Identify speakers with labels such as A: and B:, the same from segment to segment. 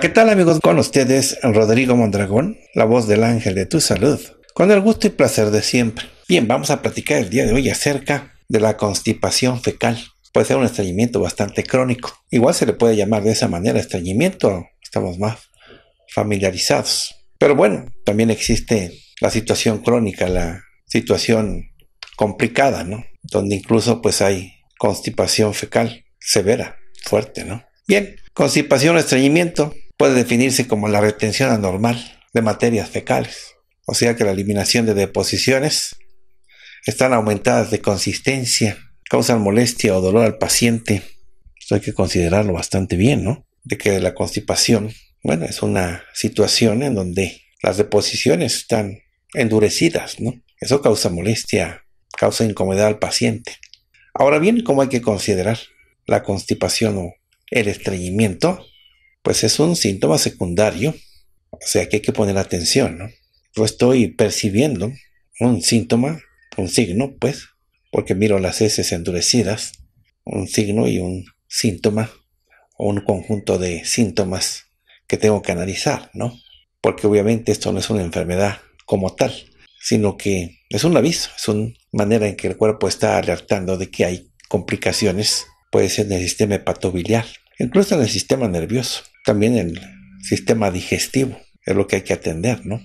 A: ¿qué tal amigos? Con ustedes Rodrigo Mondragón, la voz del ángel de tu salud, con el gusto y placer de siempre. Bien, vamos a platicar el día de hoy acerca de la constipación fecal. Puede ser un estreñimiento bastante crónico. Igual se le puede llamar de esa manera estreñimiento, estamos más familiarizados. Pero bueno, también existe la situación crónica, la situación complicada, ¿no? Donde incluso pues hay constipación fecal severa, fuerte, ¿no? Bien, constipación, estreñimiento, puede definirse como la retención anormal de materias fecales, o sea que la eliminación de deposiciones están aumentadas de consistencia, causan molestia o dolor al paciente. Esto hay que considerarlo bastante bien, ¿no? De que la constipación, bueno, es una situación en donde las deposiciones están endurecidas, ¿no? Eso causa molestia, causa incomodidad al paciente. Ahora bien, ¿cómo hay que considerar la constipación o el estreñimiento? pues es un síntoma secundario, o sea que hay que poner atención, ¿no? Yo estoy percibiendo un síntoma, un signo, pues, porque miro las heces endurecidas, un signo y un síntoma, o un conjunto de síntomas que tengo que analizar, ¿no? Porque obviamente esto no es una enfermedad como tal, sino que es un aviso, es una manera en que el cuerpo está alertando de que hay complicaciones, puede ser en el sistema hepatobiliar, incluso en el sistema nervioso, también el sistema digestivo, es lo que hay que atender, ¿no?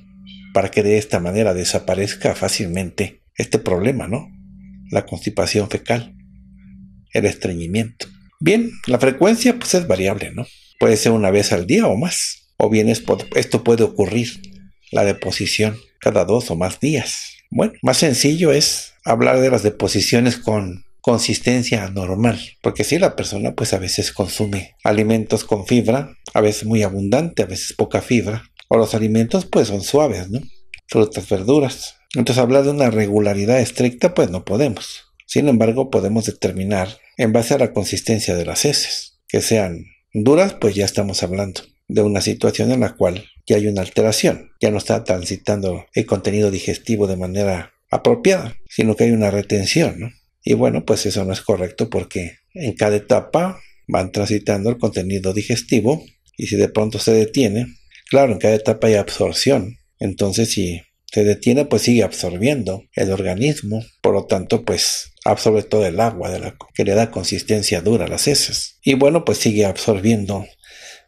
A: Para que de esta manera desaparezca fácilmente este problema, ¿no? La constipación fecal, el estreñimiento. Bien, la frecuencia pues es variable, ¿no? Puede ser una vez al día o más, o bien esto puede ocurrir, la deposición, cada dos o más días. Bueno, más sencillo es hablar de las deposiciones con consistencia anormal, porque si la persona pues a veces consume alimentos con fibra, a veces muy abundante, a veces poca fibra, o los alimentos pues son suaves, ¿no? Frutas, verduras. Entonces hablar de una regularidad estricta pues no podemos. Sin embargo, podemos determinar en base a la consistencia de las heces, que sean duras, pues ya estamos hablando de una situación en la cual ya hay una alteración, ya no está transitando el contenido digestivo de manera apropiada, sino que hay una retención, ¿no? Y bueno, pues eso no es correcto porque en cada etapa van transitando el contenido digestivo y si de pronto se detiene, claro, en cada etapa hay absorción. Entonces si se detiene, pues sigue absorbiendo el organismo. Por lo tanto, pues absorbe todo el agua de la, que le da consistencia dura a las heces. Y bueno, pues sigue absorbiendo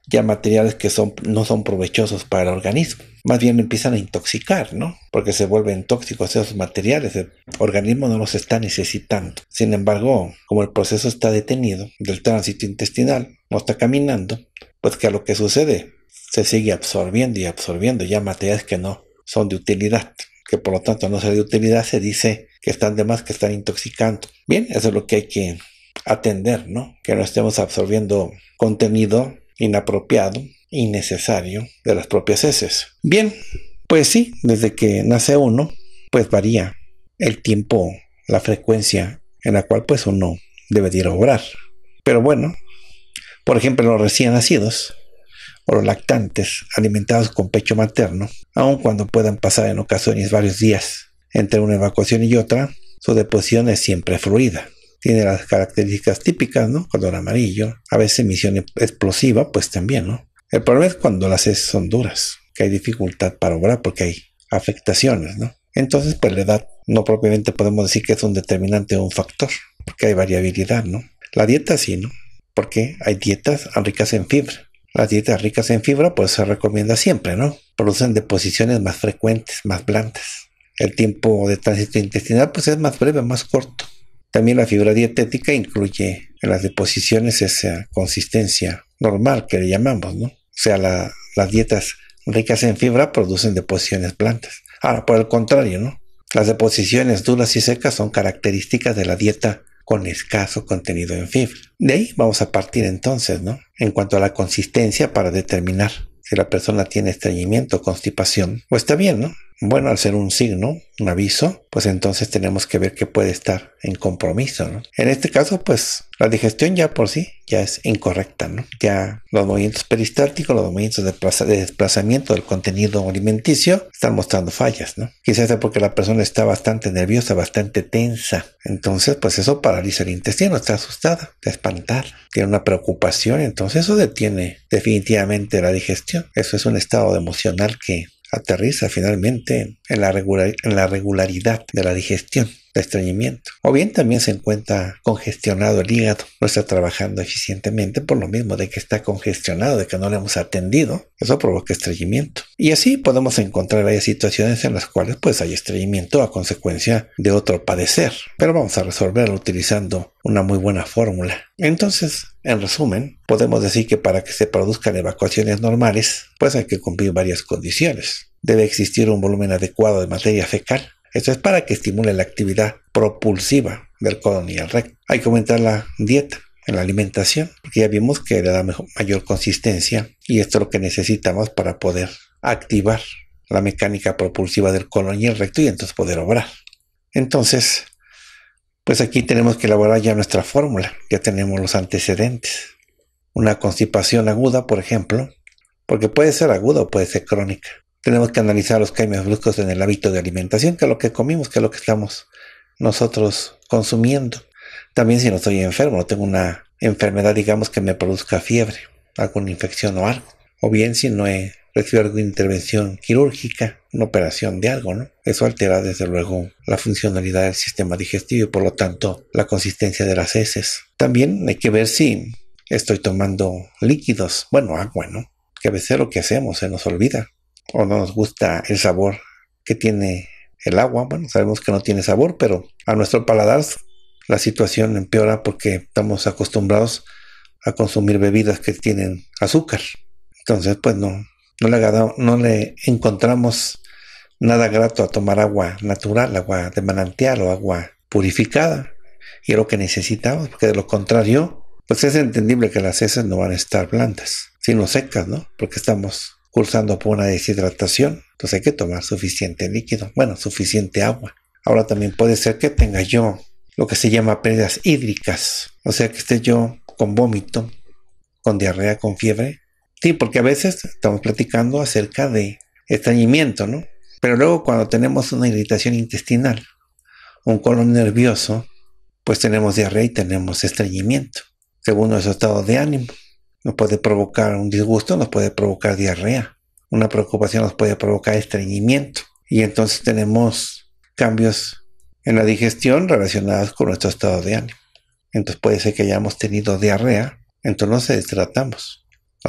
A: ya materiales que son, no son provechosos para el organismo más bien empiezan a intoxicar, ¿no? Porque se vuelven tóxicos esos materiales, el organismo no los está necesitando. Sin embargo, como el proceso está detenido del tránsito intestinal, no está caminando, pues que a lo que sucede se sigue absorbiendo y absorbiendo ya materiales que no son de utilidad, que por lo tanto no son de utilidad, se dice que están de más, que están intoxicando. Bien, eso es lo que hay que atender, ¿no? Que no estemos absorbiendo contenido inapropiado innecesario de las propias heces. Bien, pues sí, desde que nace uno, pues varía el tiempo, la frecuencia en la cual pues uno a obrar. Pero bueno, por ejemplo, los recién nacidos o los lactantes alimentados con pecho materno, aun cuando puedan pasar en ocasiones varios días entre una evacuación y otra, su deposición es siempre fluida. Tiene las características típicas, ¿no? Color amarillo, a veces emisión explosiva, pues también, ¿no? El problema es cuando las heces son duras, que hay dificultad para obrar porque hay afectaciones, ¿no? Entonces, pues la edad no propiamente podemos decir que es un determinante o un factor, porque hay variabilidad, ¿no? La dieta sí, ¿no? Porque hay dietas ricas en fibra. Las dietas ricas en fibra, pues se recomienda siempre, ¿no? Producen deposiciones más frecuentes, más blandas. El tiempo de tránsito intestinal, pues es más breve, más corto. También la fibra dietética incluye en las deposiciones esa consistencia normal que le llamamos, ¿no? O sea, las dietas ricas en fibra producen deposiciones blandas. Ahora, por el contrario, ¿no? Las deposiciones duras y secas son características de la dieta con escaso contenido en fibra. De ahí vamos a partir entonces, ¿no? En cuanto a la consistencia para determinar si la persona tiene estreñimiento, constipación, o pues está bien, ¿no? Bueno, al ser un signo, un aviso, pues entonces tenemos que ver que puede estar en compromiso, ¿no? En este caso, pues la digestión ya por sí ya es incorrecta, ¿no? Ya los movimientos peristálticos, los movimientos de, desplazamiento del contenido alimenticio están mostrando fallas, ¿no? Quizás sea porque la persona está bastante nerviosa, bastante tensa. Entonces, pues eso paraliza el intestino, está asustada, está espantada, tiene una preocupación, entonces eso detiene definitivamente la digestión. Eso es un estado emocional que aterriza finalmente en la, regularidad de la digestión de estreñimiento. O bien también se encuentra congestionado el hígado, no está trabajando eficientemente por lo mismo de que está congestionado, de que no le hemos atendido. Eso provoca estreñimiento. Y así podemos encontrar varias situaciones en las cuales pues hay estreñimiento a consecuencia de otro padecer. Pero vamos a resolverlo utilizando una muy buena fórmula. Entonces, en resumen, podemos decir que para que se produzcan evacuaciones normales, pues hay que cumplir varias condiciones. Debe existir un volumen adecuado de materia fecal, esto es para que estimule la actividad propulsiva del colon y el recto. Hay que aumentar la dieta, en la alimentación, porque ya vimos que le da mayor consistencia y esto es lo que necesitamos para poder activar la mecánica propulsiva del colon y el recto y entonces poder obrar. Entonces, pues aquí tenemos que elaborar ya nuestra fórmula, ya tenemos los antecedentes. Una constipación aguda, por ejemplo, porque puede ser aguda o puede ser crónica. Tenemos que analizar los cambios bruscos en el hábito de alimentación, que es lo que comimos, que es lo que estamos nosotros consumiendo. También si no estoy enfermo, no tengo una enfermedad, digamos, que me produzca fiebre, alguna infección o algo. O bien si no he Recibió alguna intervención quirúrgica, una operación de algo, ¿no? Eso altera desde luego la funcionalidad del sistema digestivo y por lo tanto la consistencia de las heces. También hay que ver si estoy tomando líquidos, bueno, agua, ¿no? Que a veces lo que hacemos se nos olvida o no nos gusta el sabor que tiene el agua. Bueno, sabemos que no tiene sabor, pero a nuestro paladar la situación empeora porque estamos acostumbrados a consumir bebidas que tienen azúcar. Entonces, pues no, no le, no le encontramos nada grato a tomar agua natural, agua de manantial o agua purificada. Y es lo que necesitamos, porque de lo contrario, pues es entendible que las heces no van a estar blandas, sino secas, ¿no? Porque estamos cursando por una deshidratación. Entonces hay que tomar suficiente líquido, bueno, suficiente agua. Ahora también puede ser que tenga yo lo que se llama pérdidas hídricas, o sea que esté yo con vómito, con diarrea, con fiebre, Sí, porque a veces estamos platicando acerca de estreñimiento, ¿no? Pero luego cuando tenemos una irritación intestinal, un colon nervioso, pues tenemos diarrea y tenemos estreñimiento, según nuestro estado de ánimo. Nos puede provocar un disgusto, nos puede provocar diarrea. Una preocupación nos puede provocar estreñimiento. Y entonces tenemos cambios en la digestión relacionados con nuestro estado de ánimo. Entonces puede ser que hayamos tenido diarrea, entonces nos tratamos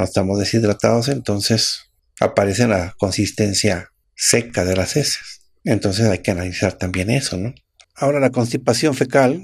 A: estamos deshidratados, entonces aparece la consistencia seca de las heces. Entonces hay que analizar también eso, ¿no? Ahora la constipación fecal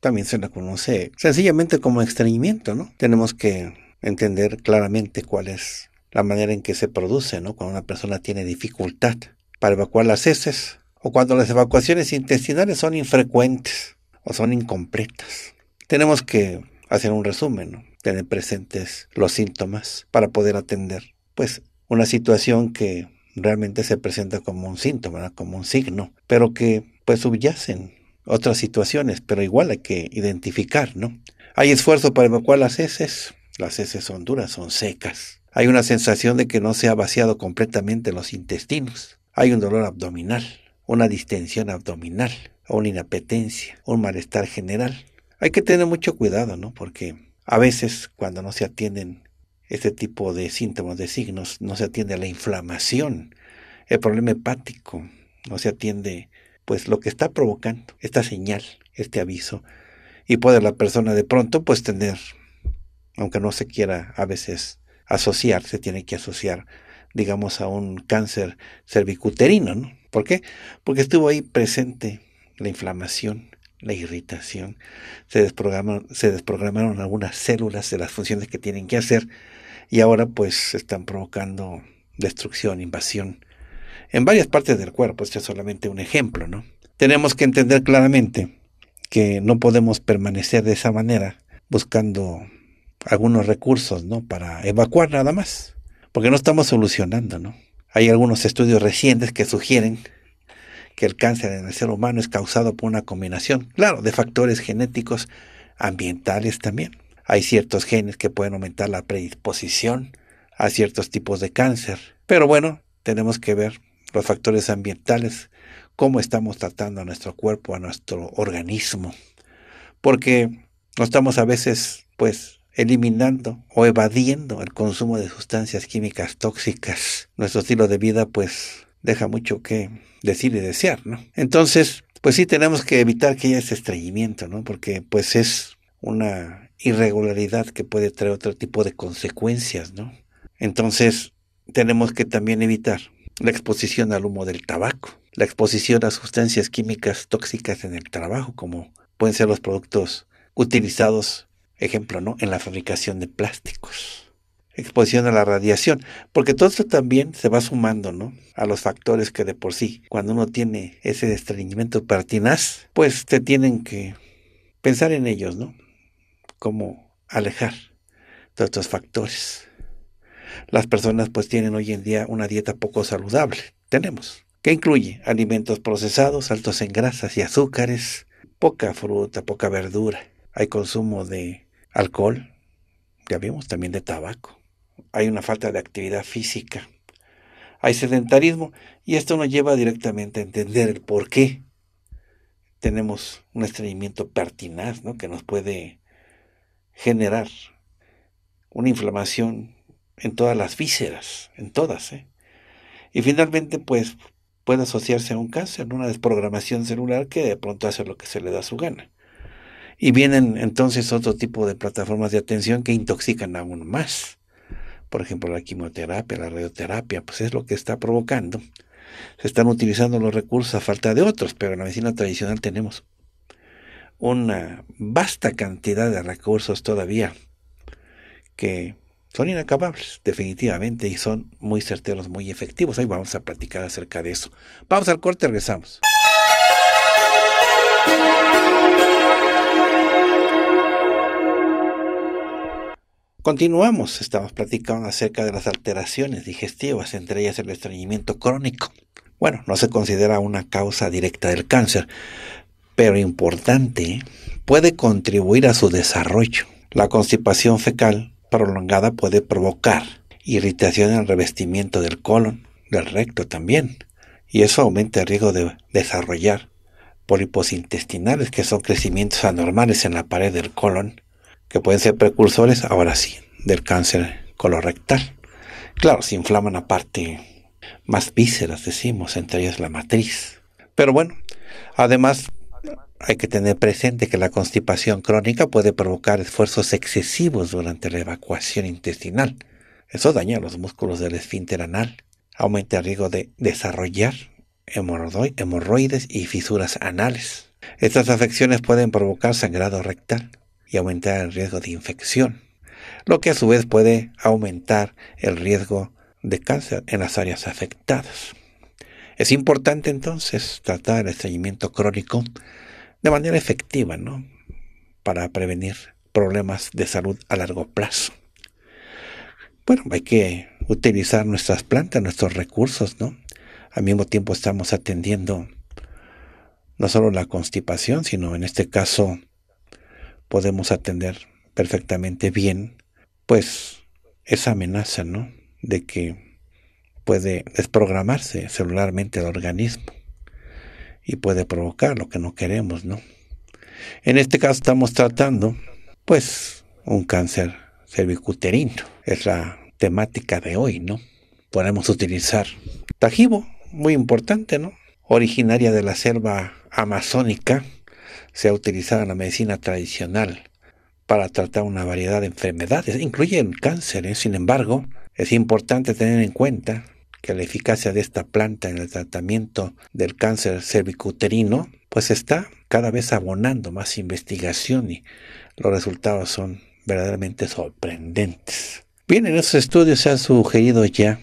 A: también se la conoce sencillamente como estreñimiento, ¿no? Tenemos que entender claramente cuál es la manera en que se produce, ¿no? Cuando una persona tiene dificultad para evacuar las heces o cuando las evacuaciones intestinales son infrecuentes o son incompletas. Tenemos que hacer un resumen, ¿no? tener presentes los síntomas para poder atender, pues, una situación que realmente se presenta como un síntoma, como un signo, pero que pues subyacen otras situaciones, pero igual hay que identificar, ¿no? Hay esfuerzo para evacuar las heces, las heces son duras, son secas. Hay una sensación de que no se ha vaciado completamente los intestinos. Hay un dolor abdominal, una distensión abdominal, una inapetencia, un malestar general. Hay que tener mucho cuidado, ¿no? Porque a veces cuando no se atienden este tipo de síntomas, de signos, no se atiende a la inflamación, el problema hepático, no se atiende pues lo que está provocando esta señal, este aviso, y puede la persona de pronto pues tener, aunque no se quiera a veces asociar, se tiene que asociar digamos a un cáncer cervicuterino, ¿no? ¿Por qué? Porque estuvo ahí presente la inflamación, la irritación, se desprogramaron, se desprogramaron algunas células de las funciones que tienen que hacer y ahora pues están provocando destrucción, invasión en varias partes del cuerpo. Este es solamente un ejemplo, ¿no? Tenemos que entender claramente que no podemos permanecer de esa manera buscando algunos recursos, ¿no? Para evacuar nada más, porque no estamos solucionando, ¿no? Hay algunos estudios recientes que sugieren que el cáncer en el ser humano es causado por una combinación, claro, de factores genéticos, ambientales también. Hay ciertos genes que pueden aumentar la predisposición a ciertos tipos de cáncer. Pero bueno, tenemos que ver los factores ambientales, cómo estamos tratando a nuestro cuerpo, a nuestro organismo. Porque no estamos a veces, pues, eliminando o evadiendo el consumo de sustancias químicas tóxicas. Nuestro estilo de vida, pues, deja mucho que decir y desear, ¿no? Entonces, pues sí tenemos que evitar que haya ese estreñimiento, ¿no? Porque pues es una irregularidad que puede traer otro tipo de consecuencias, ¿no? Entonces, tenemos que también evitar la exposición al humo del tabaco, la exposición a sustancias químicas tóxicas en el trabajo, como pueden ser los productos utilizados, ejemplo, ¿no? En la fabricación de plásticos exposición a la radiación, porque todo esto también se va sumando, ¿no? A los factores que de por sí, cuando uno tiene ese estreñimiento pertinaz, pues te tienen que pensar en ellos, ¿no? Cómo alejar todos estos factores. Las personas pues tienen hoy en día una dieta poco saludable, tenemos, que incluye alimentos procesados, altos en grasas y azúcares, poca fruta, poca verdura, hay consumo de alcohol, ya vimos, también de tabaco hay una falta de actividad física, hay sedentarismo y esto nos lleva directamente a entender el por qué tenemos un estreñimiento pertinaz ¿no? que nos puede generar una inflamación en todas las vísceras, en todas. ¿eh? Y finalmente, pues puede asociarse a un cáncer, una desprogramación celular que de pronto hace lo que se le da su gana. Y vienen entonces otro tipo de plataformas de atención que intoxican aún más por ejemplo la quimioterapia, la radioterapia, pues es lo que está provocando. Se están utilizando los recursos a falta de otros, pero en la medicina tradicional tenemos una vasta cantidad de recursos todavía que son inacabables, definitivamente, y son muy certeros, muy efectivos. Ahí vamos a platicar acerca de eso. Vamos al corte, regresamos. Continuamos, estamos platicando acerca de las alteraciones digestivas, entre ellas el estreñimiento crónico. Bueno, no se considera una causa directa del cáncer, pero importante, puede contribuir a su desarrollo. La constipación fecal prolongada puede provocar irritación en el revestimiento del colon, del recto también, y eso aumenta el riesgo de desarrollar pólipos intestinales, que son crecimientos anormales en la pared del colon, que pueden ser precursores, ahora sí, del cáncer colorectal. Claro, se inflaman aparte más vísceras, decimos, entre ellas la matriz. Pero bueno, además hay que tener presente que la constipación crónica puede provocar esfuerzos excesivos durante la evacuación intestinal. Eso daña los músculos del esfínter anal, aumenta el riesgo de desarrollar hemorroides y fisuras anales. Estas afecciones pueden provocar sangrado rectal, y aumentar el riesgo de infección, lo que a su vez puede aumentar el riesgo de cáncer en las áreas afectadas. Es importante entonces tratar el estreñimiento crónico de manera efectiva, ¿no? Para prevenir problemas de salud a largo plazo. Bueno, hay que utilizar nuestras plantas, nuestros recursos, ¿no? Al mismo tiempo estamos atendiendo no solo la constipación, sino en este caso podemos atender perfectamente bien, pues esa amenaza, ¿no? De que puede desprogramarse celularmente el organismo y puede provocar lo que no queremos, ¿no? En este caso estamos tratando, pues, un cáncer cervicuterino. Es la temática de hoy, ¿no? Podemos utilizar tajibo, muy importante, ¿no? Originaria de la selva amazónica, se ha utilizado en la medicina tradicional para tratar una variedad de enfermedades, incluyen cánceres. ¿eh? Sin embargo, es importante tener en cuenta que la eficacia de esta planta en el tratamiento del cáncer cervicuterino, pues está cada vez abonando más investigación y los resultados son verdaderamente sorprendentes. Bien, en esos estudios se han sugerido ya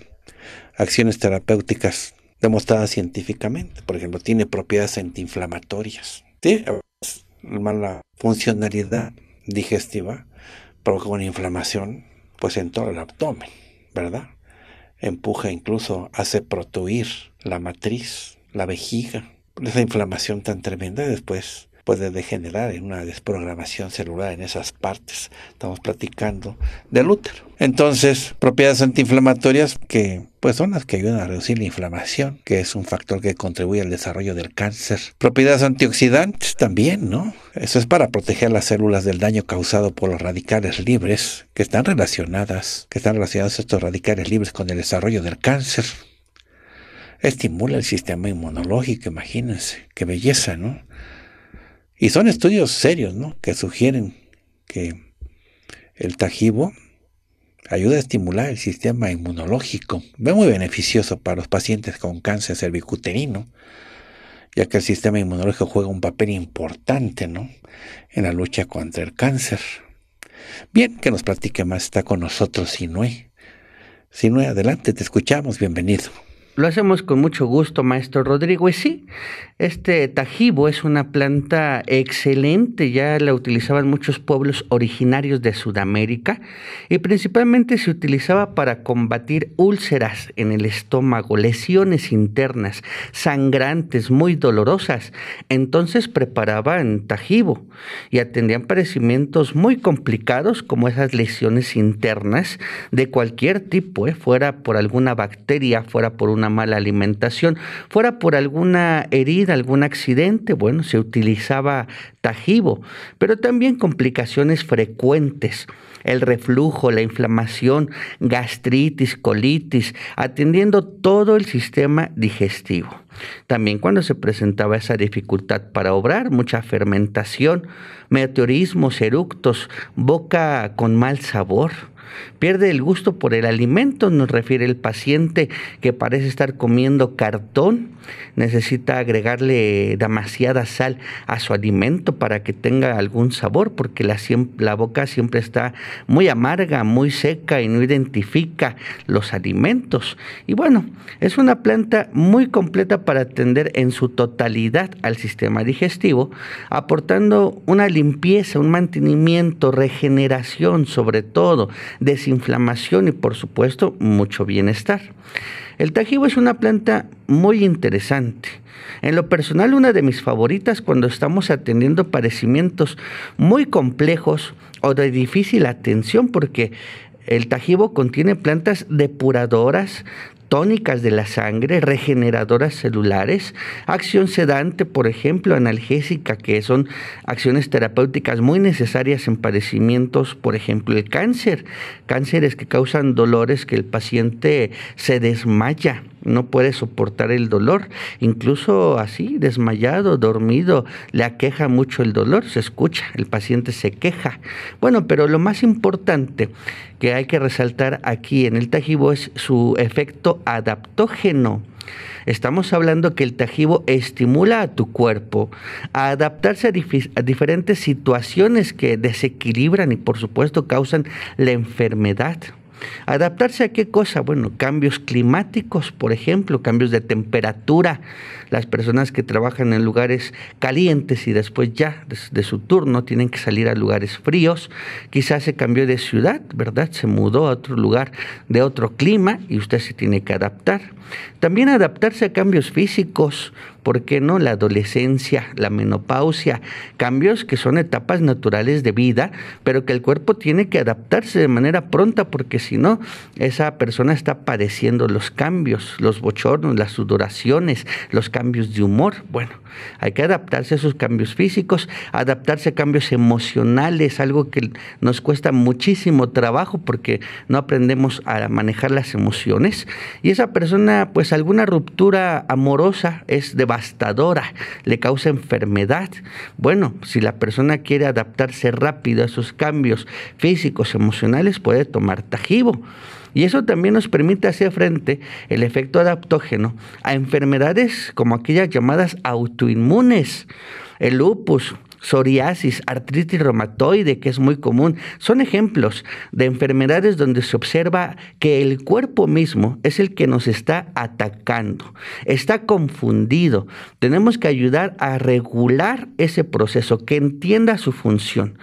A: acciones terapéuticas demostradas científicamente. Por ejemplo, tiene propiedades antiinflamatorias, Sí, la funcionalidad digestiva, provoca una inflamación pues en todo el abdomen, ¿verdad? Empuja incluso, hace protuir la matriz, la vejiga, esa inflamación tan tremenda después puede degenerar en una desprogramación celular en esas partes. Estamos platicando del útero. Entonces, propiedades antiinflamatorias que pues son las que ayudan a reducir la inflamación, que es un factor que contribuye al desarrollo del cáncer. Propiedades antioxidantes también, ¿no? Eso es para proteger las células del daño causado por los radicales libres que están relacionadas, que están relacionados estos radicales libres con el desarrollo del cáncer. Estimula el sistema inmunológico, imagínense, qué belleza, ¿no? Y son estudios serios, Que sugieren que el tajibo ayuda a estimular el sistema inmunológico. Es muy beneficioso para los pacientes con cáncer cervicuterino, ya que el sistema inmunológico juega un papel importante, ¿no? En la lucha contra el cáncer. Bien, que nos platique más está con nosotros Sinue. Sinue, adelante, te escuchamos, bienvenido.
B: Lo hacemos con mucho gusto, maestro Rodrigo. Y sí, este tajibo es una planta excelente, ya la utilizaban muchos pueblos originarios de Sudamérica y principalmente se utilizaba para combatir úlceras en el estómago, lesiones internas, sangrantes, muy dolorosas. Entonces preparaban tajibo y atendían padecimientos muy complicados como esas lesiones internas de cualquier tipo, eh, fuera por alguna bacteria, fuera por un una mala alimentación, fuera por alguna herida, algún accidente, bueno, se utilizaba tajibo, pero también complicaciones frecuentes, el reflujo, la inflamación, gastritis, colitis, atendiendo todo el sistema digestivo. También cuando se presentaba esa dificultad para obrar, mucha fermentación, meteorismos, eructos, boca con mal sabor Pierde el gusto por el alimento, nos refiere el paciente que parece estar comiendo cartón. Necesita agregarle demasiada sal a su alimento para que tenga algún sabor, porque la, boca siempre está muy amarga, muy seca y no identifica los alimentos. Y bueno, es una planta muy completa para atender en su totalidad al sistema digestivo, aportando una limpieza, un mantenimiento, regeneración sobre todo desinflamación y por supuesto mucho bienestar. El Tajibo es una planta muy interesante. En lo personal, una de mis favoritas cuando estamos atendiendo padecimientos muy complejos o de difícil atención porque el Tajibo contiene plantas depuradoras, tónicas de la sangre, regeneradoras celulares, acción sedante, por ejemplo, analgésica, que son acciones terapéuticas muy necesarias en padecimientos, por ejemplo, el cáncer, cánceres que causan dolores que el paciente se desmaya no puede soportar el dolor, incluso así, desmayado, dormido, le aqueja mucho el dolor, se escucha, el paciente se queja. Bueno, pero lo más importante que hay que resaltar aquí en el tajibo es su efecto adaptógeno. Estamos hablando que el tajibo estimula a tu cuerpo a adaptarse a, a, diferentes situaciones que desequilibran y por supuesto causan la enfermedad. ¿Adaptarse a qué cosa? Bueno, cambios climáticos, por ejemplo, cambios de temperatura. Las personas que trabajan en lugares calientes y después ya de su turno tienen que salir a lugares fríos. Quizás se cambió de ciudad, ¿verdad? Se mudó a otro lugar de otro clima y usted se tiene que adaptar. También adaptarse a cambios físicos. ¿por qué no? La adolescencia, la menopausia, cambios que son etapas naturales de vida, pero que el cuerpo tiene que adaptarse de manera pronta porque si no, esa persona está padeciendo los cambios, los bochornos, las sudoraciones, los cambios de humor. Bueno, hay que adaptarse a esos cambios físicos, adaptarse a cambios emocionales, algo que nos cuesta muchísimo trabajo porque no aprendemos a manejar las emociones. Y esa persona, pues alguna ruptura amorosa es de devastadora, le causa enfermedad. Bueno, si la persona quiere adaptarse rápido a sus cambios físicos, emocionales, puede tomar Tajibo. Y eso también nos permite hacer frente el efecto adaptógeno a enfermedades como aquellas llamadas autoinmunes, el lupus, psoriasis, artritis reumatoide, que es muy común. Son ejemplos de enfermedades donde se observa que el cuerpo mismo es el que nos está atacando, está confundido. Tenemos que ayudar a regular ese proceso, que entienda su función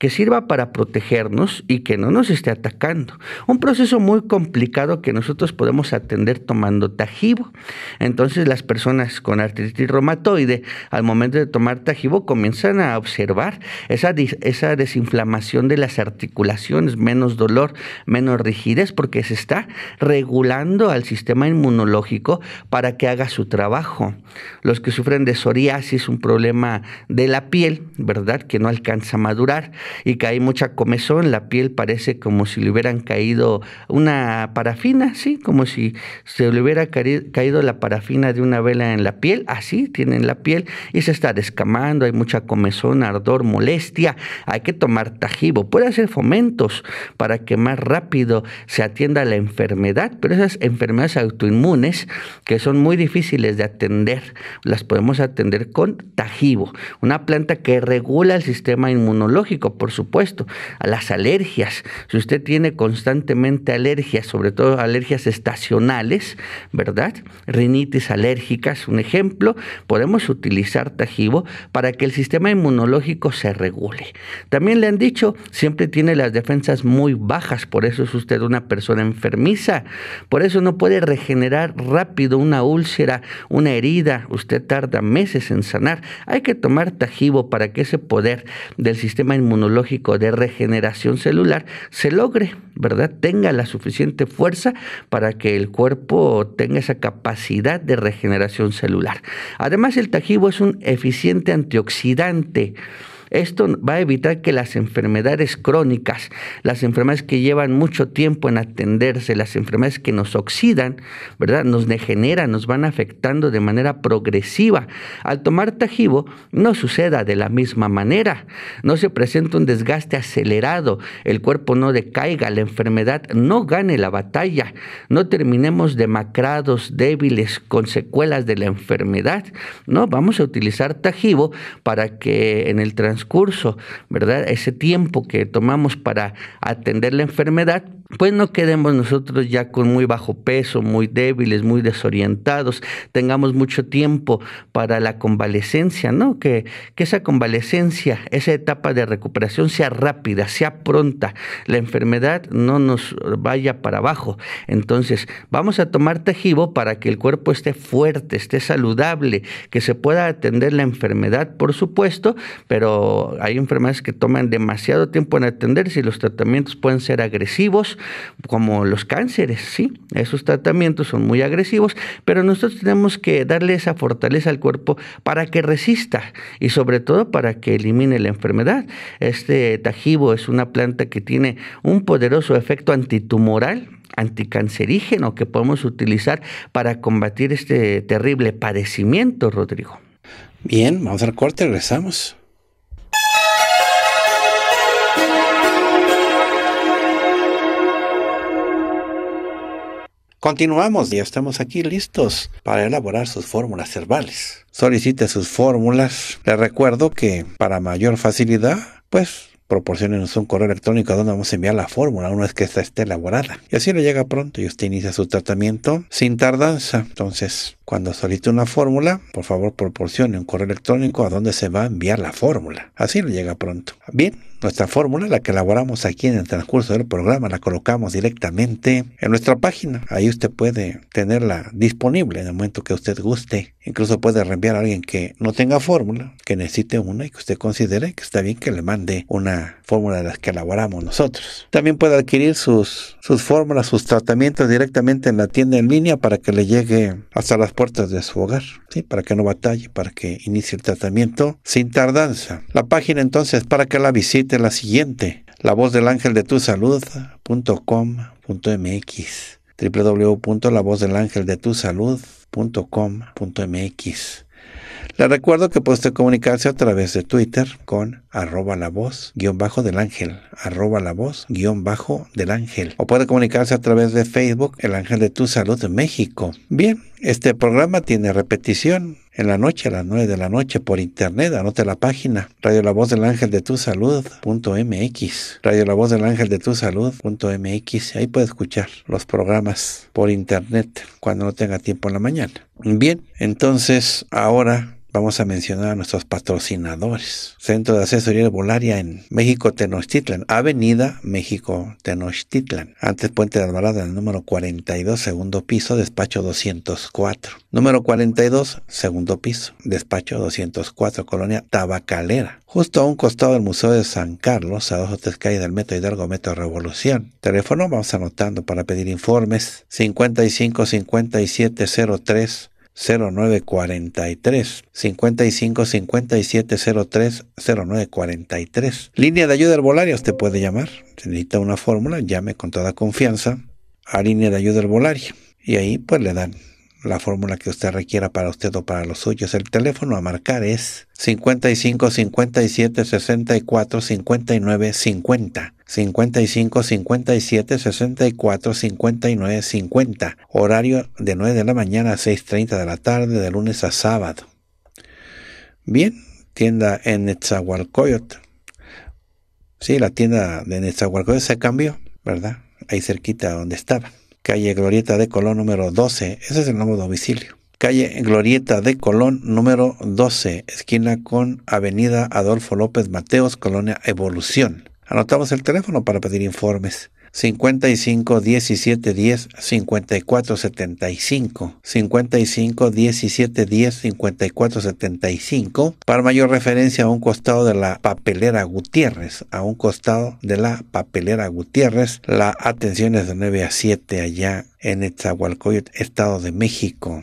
B: que sirva para protegernos y que no nos esté atacando. Un proceso muy complicado que nosotros podemos atender tomando Tajibo. Entonces las personas con artritis reumatoide al momento de tomar Tajibo comienzan a observar esa, esa desinflamación de las articulaciones, menos dolor, menos rigidez, porque se está regulando al sistema inmunológico para que haga su trabajo. Los que sufren de psoriasis, un problema de la piel, ¿verdad? Que no alcanza a madurar y que hay mucha comezón, la piel parece como si le hubieran caído una parafina, sí, como si se le hubiera caído la parafina de una vela en la piel, así tienen la piel y se está descamando, hay mucha comezón, ardor, molestia, hay que tomar tajibo, puede hacer fomentos para que más rápido se atienda la enfermedad, pero esas enfermedades autoinmunes que son muy difíciles de atender, las podemos atender con tajibo, una planta que regula el sistema inmunológico, por supuesto, a las alergias. Si usted tiene constantemente alergias, sobre todo alergias estacionales, ¿verdad? Rinitis alérgica un ejemplo. Podemos utilizar Tajibo para que el sistema inmunológico se regule. También le han dicho, siempre tiene las defensas muy bajas, por eso es usted una persona enfermiza, por eso no puede regenerar rápido una úlcera, una herida, usted tarda meses en sanar. Hay que tomar Tajibo para que ese poder del sistema inmunológico lógico de regeneración celular se logre, ¿verdad? Tenga la suficiente fuerza para que el cuerpo tenga esa capacidad de regeneración celular. Además, el tajibo es un eficiente antioxidante esto va a evitar que las enfermedades crónicas, las enfermedades que llevan mucho tiempo en atenderse, las enfermedades que nos oxidan, ¿verdad? Nos degeneran, nos van afectando de manera progresiva. Al tomar Tajibo no suceda de la misma manera. No se presenta un desgaste acelerado, el cuerpo no decaiga, la enfermedad no gane la batalla, no terminemos demacrados, débiles, con secuelas de la enfermedad. No, vamos a utilizar Tajibo para que en el transcurso curso, ¿verdad? Ese tiempo que tomamos para atender la enfermedad, pues no quedemos nosotros ya con muy bajo peso, muy débiles, muy desorientados, tengamos mucho tiempo para la convalecencia, ¿no? Que, esa convalecencia, esa etapa de recuperación sea rápida, sea pronta, la enfermedad no nos vaya para abajo. Entonces, vamos a tomar tejido para que el cuerpo esté fuerte, esté saludable, que se pueda atender la enfermedad, por supuesto, pero hay enfermedades que toman demasiado tiempo en atenderse y los tratamientos pueden ser agresivos como los cánceres, ¿sí? Esos tratamientos son muy agresivos, pero nosotros tenemos que darle esa fortaleza al cuerpo para que resista y sobre todo para que elimine la enfermedad. Este tajibo es una planta que tiene un poderoso efecto antitumoral anticancerígeno que podemos utilizar para combatir este terrible padecimiento, Rodrigo. Bien, vamos al corte, regresamos.
A: Continuamos, ya estamos aquí listos para elaborar sus fórmulas herbales. Solicite sus fórmulas. Le recuerdo que para mayor facilidad, pues proporcionenos un correo electrónico donde vamos a enviar la fórmula una vez que esta esté elaborada. Y así le llega pronto y usted inicia su tratamiento sin tardanza. Entonces, cuando solicite una fórmula, por favor proporcione un correo electrónico a donde se va a enviar la fórmula. Así le llega pronto. Bien, nuestra fórmula, la que elaboramos aquí en el transcurso del programa, la colocamos directamente en nuestra página. Ahí usted puede tenerla disponible en el momento que usted guste. Incluso puede reenviar a alguien que no tenga fórmula, que necesite una y que usted considere que está bien que le mande una fórmula de las que elaboramos nosotros. También puede adquirir sus, sus fórmulas, sus tratamientos directamente en la tienda en línea para que le llegue hasta las puertas de su hogar, para que no batalle, para que inicie el tratamiento sin tardanza. La página entonces para que la visite la siguiente, la voz del ángel de tu salud.com.mx mx les recuerdo que puede comunicarse a través de Twitter con arroba la voz guión bajo del ángel, arroba la voz guión bajo del ángel. O puede comunicarse a través de Facebook, el ángel de tu salud México. Bien, este programa tiene repetición en la noche, a las 9 de la noche, por internet. Anote la página radio la voz del ángel de tu salud MX, Radio la voz del ángel de tu MX. Ahí puede escuchar los programas por internet cuando no tenga tiempo en la mañana. Bien, entonces ahora vamos a mencionar a nuestros patrocinadores. Centro de Asesoría Volaria en México Tenochtitlan, Avenida México Tenochtitlan, antes Puente de Alvarado, el número 42, segundo piso, despacho 204. Número 42, segundo piso, despacho 204, colonia Tabacalera. Justo a un costado del Museo de San Carlos, a dos o tres calles del Metro Hidalgo, Metro Revolución. Teléfono, vamos anotando para pedir informes, 55 57 03 0943 55 57 03 0943. Línea de ayuda bolario usted puede llamar. necesita una fórmula, llame con toda confianza a línea de ayuda herbolaria. Y ahí pues le dan la fórmula que usted requiera para usted o para los suyos. El teléfono a marcar es 55 57 64 59 50. 55 57 64 59 50. Horario de 9 de la mañana a 6.30 de la tarde, de lunes a sábado. Bien, tienda en Netzahualcoyot. Sí, la tienda de Netzahualcoyot se cambió, ¿verdad? Ahí cerquita donde estaba calle Glorieta de Colón número 12, ese es el nuevo domicilio. Calle Glorieta de Colón número 12, esquina con Avenida Adolfo López Mateos, Colonia Evolución. Anotamos el teléfono para pedir informes. 55 17 10 54 75, 55 17 10 54 75, para mayor referencia a un costado de la papelera Gutiérrez, a un costado de la papelera Gutiérrez, la atención es de 9 a 7 allá en Etzahualcoyot, Estado de México.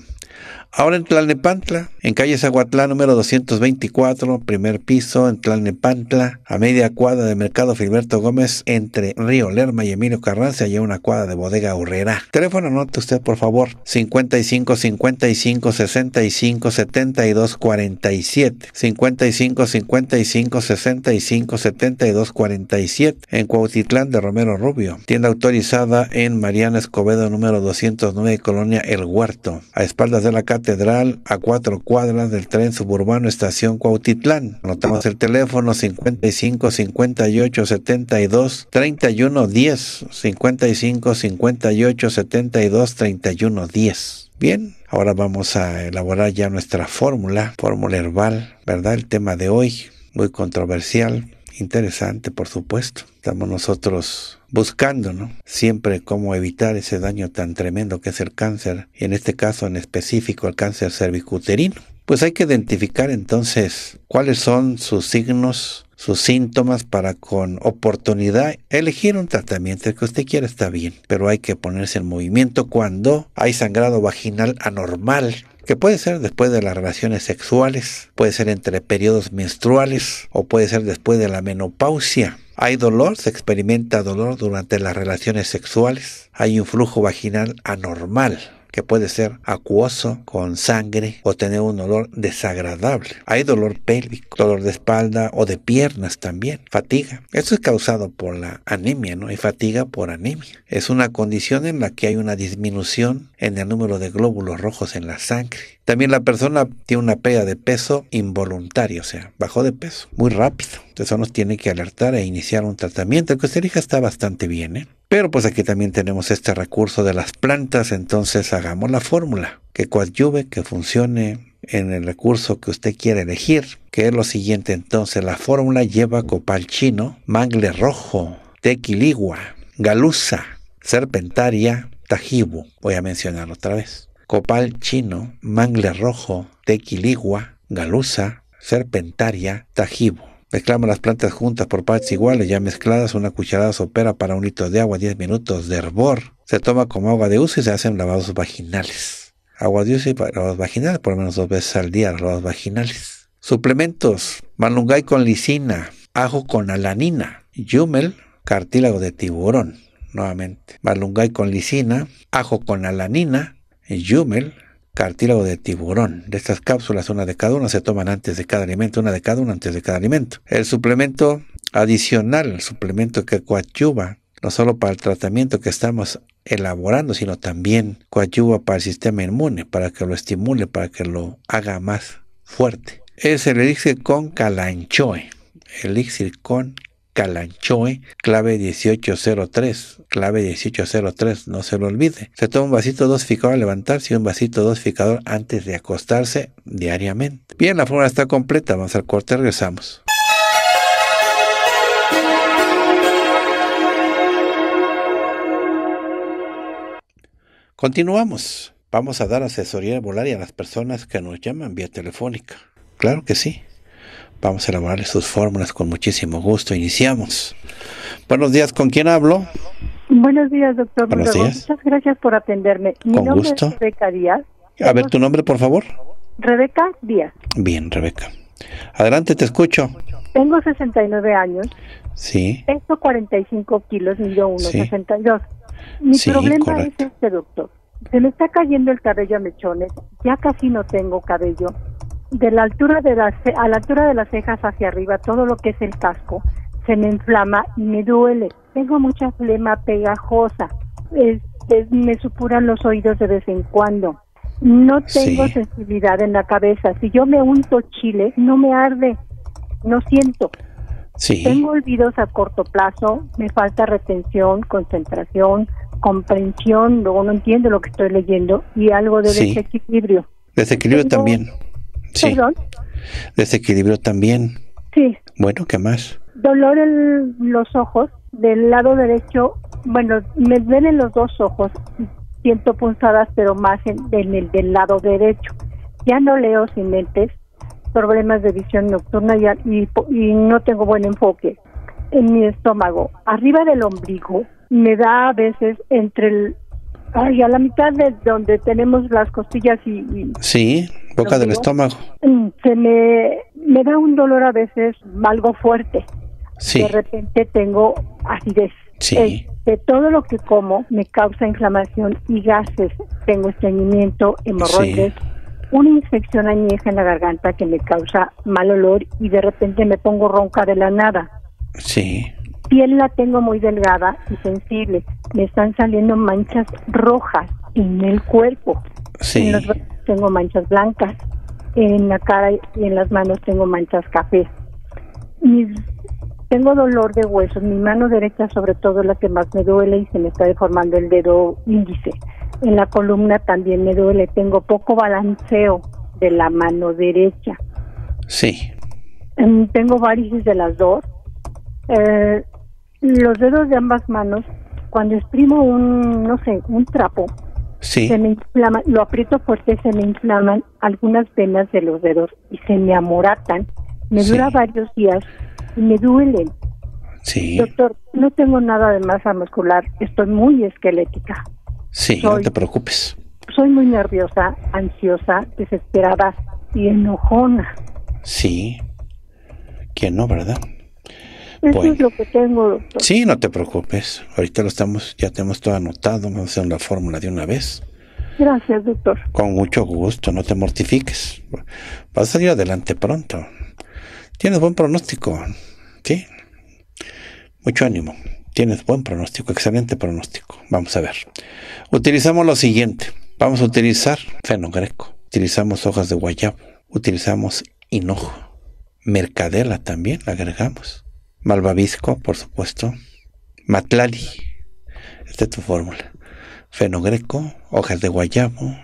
A: Ahora en Tlalnepantla, en calle Zaguatlán número 224, primer piso, en Tlalnepantla, a media cuadra de mercado Filberto Gómez, entre Río Lerma y Emilio Carranza, y una cuadra de bodega Urrera. Teléfono anote usted, por favor, 55 55 65 72 47. 55 55 65 72 47, en Cuautitlán de Romero Rubio. Tienda autorizada en Mariana Escobedo número 209, Colonia El Huerto, a espaldas de la casa Catedral a cuatro cuadras del tren suburbano Estación Cuautitlán. Anotamos el teléfono 55 58 72 31 10. 55 58 72 31 10. Bien, ahora vamos a elaborar ya nuestra fórmula, fórmula herbal, ¿verdad? El tema de hoy, muy controversial, interesante, por supuesto. Estamos nosotros buscando, ¿no? Siempre cómo evitar ese daño tan tremendo que es el cáncer, y en este caso en específico el cáncer cervicuterino. Pues hay que identificar entonces cuáles son sus signos, sus síntomas para con oportunidad elegir un tratamiento. que usted quiera está bien, pero hay que ponerse en movimiento cuando hay sangrado vaginal anormal que puede ser después de las relaciones sexuales, puede ser entre periodos menstruales o puede ser después de la menopausia. Hay dolor, se experimenta dolor durante las relaciones sexuales, hay un flujo vaginal anormal, que puede ser acuoso, con sangre o tener un olor desagradable. Hay dolor pélvico, dolor de espalda o de piernas también, fatiga. eso es causado por la anemia, ¿no? y fatiga por anemia. Es una condición en la que hay una disminución en el número de glóbulos rojos en la sangre. También la persona tiene una pérdida de peso involuntaria, o sea, bajó de peso muy rápido. Entonces eso nos tiene que alertar e iniciar un tratamiento. El que usted elija está bastante bien, ¿eh? Pero pues aquí también tenemos este recurso de las plantas, entonces hagamos la fórmula que coadyuve, que funcione en el recurso que usted quiere elegir, que es lo siguiente entonces, la fórmula lleva copal chino, mangle rojo, tequiligua, galusa, serpentaria, tajibu, voy a mencionar otra vez, copal chino, mangle rojo, tequiligua, galusa, serpentaria, tajibu. Mezclamos las plantas juntas por partes iguales, ya mezcladas, una cucharada sopera para un litro de agua, 10 minutos de hervor. Se toma como agua de uso y se hacen lavados vaginales. Agua de uso y lavados vaginales, por lo menos dos veces al día, lavados vaginales. Suplementos, malungay con lisina, ajo con alanina, yumel, cartílago de tiburón, nuevamente. Malungay con lisina, ajo con alanina, yumel, cartílago de tiburón. De estas cápsulas, una de cada una se toman antes de cada alimento, una de cada una antes de cada alimento. El suplemento adicional, el suplemento que coadyuva, no solo para el tratamiento que estamos elaborando, sino también coadyuva para el sistema inmune, para que lo estimule, para que lo haga más fuerte. Es el elixir con calanchoe. Elixir con Calanchoe, clave 1803, clave 1803, no se lo olvide. Se toma un vasito dosificador al levantarse y un vasito dosificador antes de acostarse diariamente. Bien, la fórmula está completa, vamos al corte, regresamos. Continuamos. Vamos a dar asesoría volar a las personas que nos llaman vía telefónica. Claro que sí. Vamos a elaborar sus fórmulas con muchísimo gusto. Iniciamos. Buenos días, ¿con quién hablo?
C: Buenos días, doctor. Buenos días. Muchas gracias por atenderme. Mi nombre gusto. es Rebeca Díaz. A ver, tu
A: nombre, por favor.
C: Rebeca Díaz.
A: Bien, Rebeca. Adelante, te escucho.
C: Tengo 69 años. Sí. Peso 45 kilos, mido 1,62. Mi problema es este, doctor. Se me está cayendo el cabello a mechones. Ya casi no tengo cabello de la altura de las, a la altura de las cejas hacia arriba, todo lo que es el casco, se me inflama y me duele. Tengo mucha flema pegajosa. me supuran los oídos de vez en cuando. No tengo sensibilidad en la cabeza. Si yo me unto chile, no me arde. No siento. Tengo olvidos a corto plazo. Me falta retención, concentración, comprensión. Luego no entiendo lo que estoy leyendo y algo de desequilibrio.
A: Desequilibrio también. Perdón. Desequilibrio también. Sí. Bueno, ¿qué más?
C: Dolor en los ojos, del lado derecho, bueno, me en los dos ojos, siento punzadas, pero más en, el del lado derecho. Ya no leo sin lentes, problemas de visión nocturna y, y, no tengo buen enfoque en mi estómago. Arriba del ombligo me da a veces entre el... Ay, a la mitad de donde tenemos las costillas y... y
A: sí boca del estómago.
C: Mm, se me, me da un dolor a veces algo fuerte. De repente tengo acidez. De este, todo lo que como me causa inflamación y gases. Tengo estreñimiento, hemorroides. Una infección añeja en la garganta que me causa mal olor y de repente me pongo ronca de la nada. Sí. Piel la tengo muy delgada y sensible. Me están saliendo manchas rojas en el cuerpo. En tengo manchas blancas, en la cara y en las manos tengo manchas café. y tengo dolor de huesos, mi mano derecha sobre todo es la que más me duele y se me está deformando el dedo índice. En la columna también me duele, tengo poco balanceo de la mano derecha. Sí. Mm, tengo varices de las dos. Eh, los dedos de ambas manos, cuando exprimo un, no sé, un trapo, se me inflaman, lo aprieto fuerte, se me inflaman algunas venas de los dedos y se me amoratan. Me dura varios días y me duelen. Sí. Doctor, no tengo nada de masa muscular, estoy muy esquelética.
A: Sí, no te preocupes.
C: Soy muy nerviosa, ansiosa, desesperada y enojona.
A: Sí. ¿Quién no, verdad? Eso lo
C: que tengo, doctor.
A: Sí, no te preocupes. Ahorita lo estamos, ya tenemos todo anotado. Vamos a hacer la fórmula de una vez.
C: Gracias, doctor.
A: Con mucho gusto, no te mortifiques. Vas a salir adelante pronto. Tienes buen pronóstico, ¿sí? Mucho ánimo. Tienes buen pronóstico, excelente pronóstico. Vamos a ver. Utilizamos lo siguiente. Vamos a utilizar fenogreco. Utilizamos hojas de guayabo. Utilizamos hinojo. Mercadela también la agregamos. Malvavisco, por supuesto. Matlali, esta es tu fórmula. Fenogreco, hojas de guayabo,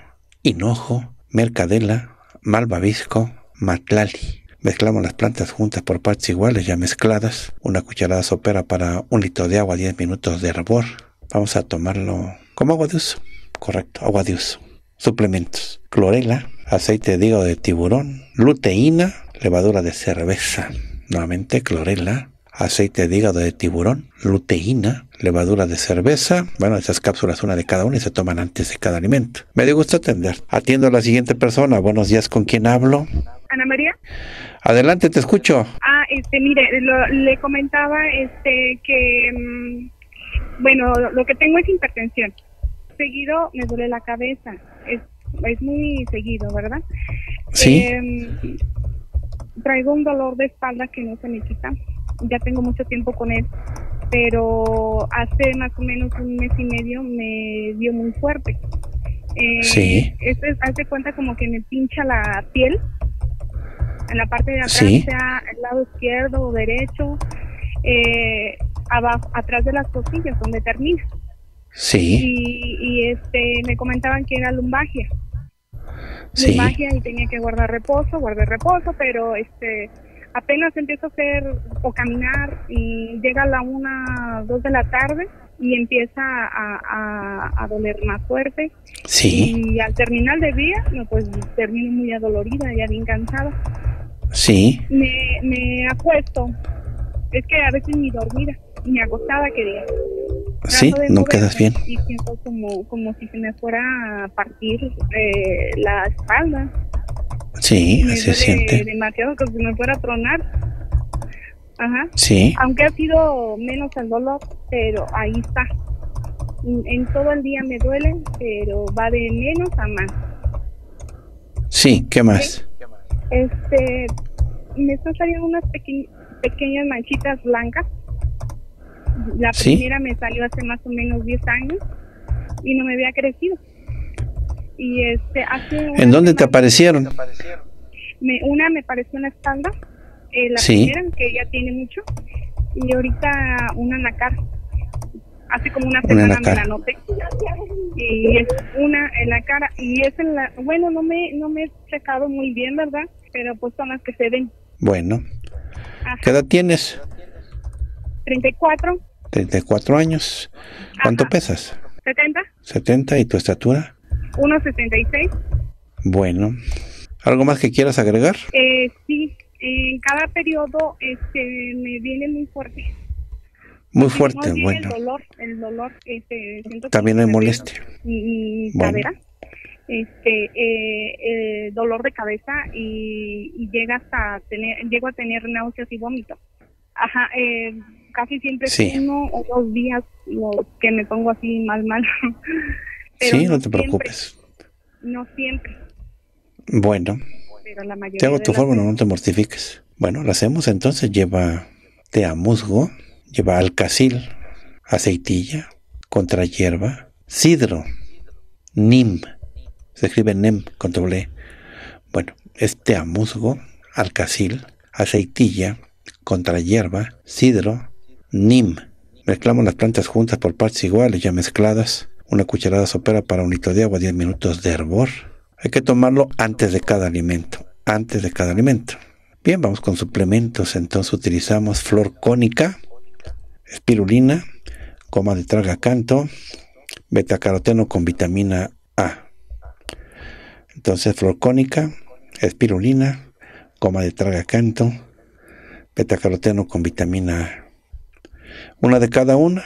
A: hinojo, mercadela, malvavisco, matlali. Mezclamos las plantas juntas por partes iguales ya mezcladas. Una cucharada sopera para un litro de agua, 10 minutos de hervor. Vamos a tomarlo como agua de uso. Correcto, agua de uso. Suplementos. Clorela, aceite de hígado de tiburón, luteína, levadura de cerveza. Nuevamente clorela, aceite de hígado de tiburón, luteína, levadura de cerveza. Bueno, esas cápsulas, una de cada una, y se toman antes de cada alimento. Me dio gusto atender. Atiendo a la siguiente persona. Buenos días, ¿con quién hablo? Ana María. Adelante, te escucho.
D: Ah, este, mire, le comentaba este que, mm, bueno, lo que tengo es hipertensión. Seguido me duele la cabeza. Es, muy seguido, ¿verdad? Sí. Em, traigo un dolor de espalda que no se me quita ya tengo mucho tiempo con él, pero hace más o menos un mes y medio me dio muy fuerte. Eh, este, hace cuenta como que me pincha la piel en la parte de atrás, el lado izquierdo o derecho, eh, abajo, atrás de las costillas, donde termina. Sí. Y, y, este, me comentaban que era lumbagia. Sí. Lumbagia y tenía que guardar reposo, guardar reposo, pero este apenas empiezo a hacer o caminar y llega la una, dos de la tarde y empieza a, a, doler más fuerte. Sí. Y al terminar de día, pues termino muy adolorida, y bien cansada. Sí. Me, me acuesto. Es que a veces ni dormida, ni acostada quería.
A: Sí, no quedas bien.
D: Y siento como, si se me fuera a partir eh, la espalda. Sí, se siente. Demasiado como si me fuera a tronar. Ajá. Sí. Aunque ha sido menos el dolor, pero ahí está. En todo el día me duele, pero va de menos a más.
A: Sí, ¿qué más?
D: Este, me están saliendo unas pequeñas manchitas blancas. La primera me salió hace más o menos 10 años y no me había crecido este, ¿En dónde te aparecieron? Me, una me pareció una espalda, eh, la que ya tiene mucho, y ahorita una en la cara Hace como una semana me la noté. Y es una en la cara. Y es en la. Bueno, no me, no me he checado muy bien, ¿verdad? Pero pues son las que se ven.
A: Bueno. ¿Qué edad tienes?
D: 34.
A: 34 años. ¿Cuánto pesas? 70. ¿70? ¿Y tu estatura?
D: 1,76.
A: Bueno. ¿Algo más que quieras agregar?
D: Eh, sí, en cada periodo este, me viene muy fuerte.
A: Muy fuerte, bueno.
D: El dolor, el dolor. Este, También me molestia. Y, Este, eh, dolor de cabeza y, llega hasta tener, llego a tener náuseas y vómitos Ajá, eh, casi siempre tengo uno o dos días que me pongo así mal, mal.
A: sí, no, te preocupes.
D: No siempre.
A: Bueno. te hago tu fórmula, no te mortifiques. Bueno, lo hacemos entonces. Lleva te musgo, lleva alcacil, aceitilla, contra hierba, sidro, nim. Se escribe nem con doble. E. Bueno, es musgo, alcacil, aceitilla, contra hierba, sidro, nim. Mezclamos las plantas juntas por partes iguales, ya mezcladas una cucharada sopera para un litro de agua, 10 minutos de hervor. Hay que tomarlo antes de cada alimento, antes de cada alimento. Bien, vamos con suplementos. Entonces utilizamos flor cónica, espirulina, coma de traga canto, betacaroteno con vitamina A. Entonces flor cónica, espirulina, coma de traga canto, betacaroteno con vitamina A. Una de cada una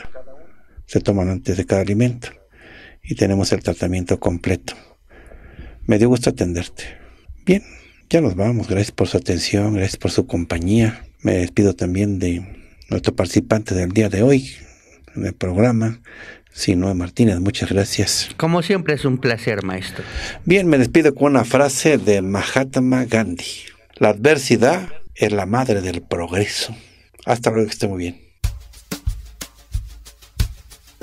A: se toman antes de cada alimento y tenemos el tratamiento completo. Me dio gusto atenderte. Bien, ya nos vamos. Gracias por su atención, gracias por su compañía. Me despido también de nuestro participante del día de hoy en el programa, Sinoe Martínez. Muchas gracias. Como siempre es un placer, maestro. Bien, me despido con una frase de Mahatma Gandhi. La adversidad es la madre del progreso. Hasta luego, que esté muy bien.